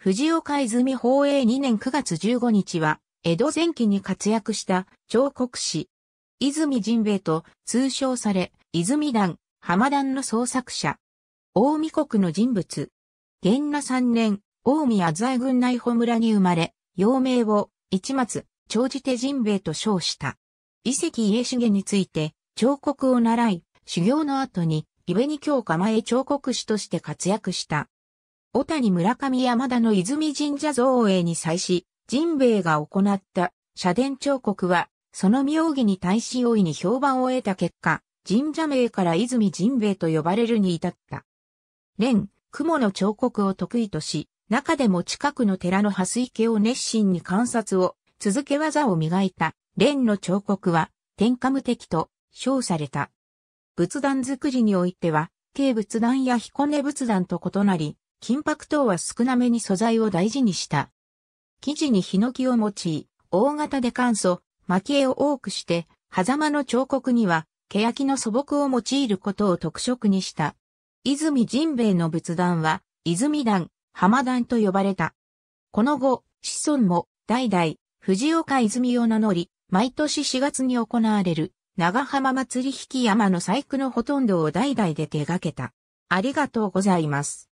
藤岡泉法永2年9月15日は、江戸前期に活躍した彫刻師。泉神兵衛と通称され、泉団、浜団の創作者。大見国の人物。元那3年、大見浅井郡内保村に生まれ、幼名を一松、長寺手神兵衛と称した。遺跡家重について、彫刻を習い、修行の後に、伊部に京構え彫刻師として活躍した。小谷村上山田の泉神社造営に際し、神兵衛が行った社殿彫刻は、その妙義に対し大いに評判を得た結果、神社名から泉神兵衛と呼ばれるに至った。蓮、雲の彫刻を得意とし、中でも近くの寺の蓮池を熱心に観察を、続け技を磨いた、蓮の彫刻は、天下無敵と称された。仏壇作りにおいては、軽仏壇や彦根仏壇と異なり、金箔等は少なめに素材を大事にした。生地にヒノキを用い、大型で簡素、蒔絵を多くして、狭間の彫刻には、欅の素朴を用いることを特色にした。泉神兵衛の仏壇は、泉壇、浜壇と呼ばれた。この後、子孫も、代々、藤岡泉を名乗り、毎年4月に行われる、長浜祭り引き山の細工のほとんどを代々で手掛けた。ありがとうございます。